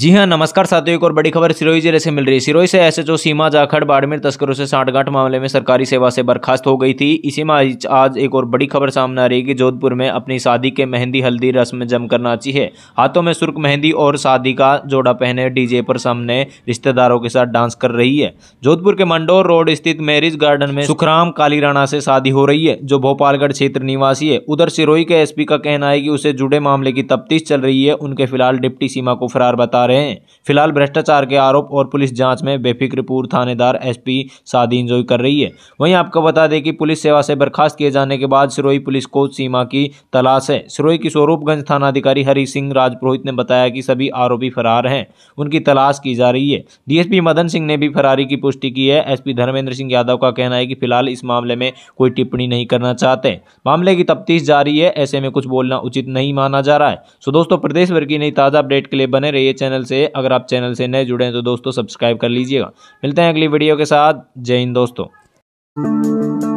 जी हाँ नमस्कार साथियों एक और बड़ी खबर सिरोही जिले से मिल रही है सिरोही से एसएचओ सीमा जाखड़ बाड़मेर तस्करों से साठगांठ मामले में सरकारी सेवा से बर्खास्त हो गई थी इसी में आज एक और बड़ी खबर सामने आ रही है कि जोधपुर में अपनी शादी के मेहंदी हल्दी रस्म जमकर नाची है हाथों में सुर्ख मेहंदी और शादी का जोड़ा पहने डीजे पर सामने रिश्तेदारों के साथ डांस कर रही है जोधपुर के मंडोर रोड स्थित मैरिज गार्डन में सुखराम काली राणा से शादी हो रही है जो भोपालगढ़ क्षेत्र निवासी है उधर सिरोही के एसपी का कहना है कि उसे जुड़े मामले की तफ्तीश चल रही है उनके फिलहाल डिप्टी सीमा को फरार बता जा रहे हैं फिलहाल भ्रष्टाचार के आरोप और पुलिस जांच में बेफिक्रपुर थानेदार एसपी सादीन जोई कर रही है वहीं आपको बता दें कि पुलिस सेवा से बर्खास्त किए जाने के बाद सिरोही पुलिस को सीमा की तलाश है सिरोही की स्वरूपगंज थानाधिकारी हरी सिंह राजपुरोहित ने बताया कि सभी आरोपी फरार हैं उनकी तलाश की जा रही है डीएसपी मदन सिंह ने भी फरारी की पुष्टि की है एस धर्मेंद्र सिंह यादव का कहना है कि फिलहाल इस मामले में कोई टिप्पणी नहीं करना चाहते मामले की तफ्तीश जारी है ऐसे में कुछ बोलना उचित नहीं माना जा रहा है सो दोस्तों प्रदेश भर की नई ताज़ा अपडेट के लिए बने रहिए चैनल चैनल से अगर आप चैनल से नए जुड़े हैं तो दोस्तों सब्सक्राइब कर लीजिएगा मिलते हैं अगली वीडियो के साथ जय हिंद दोस्तों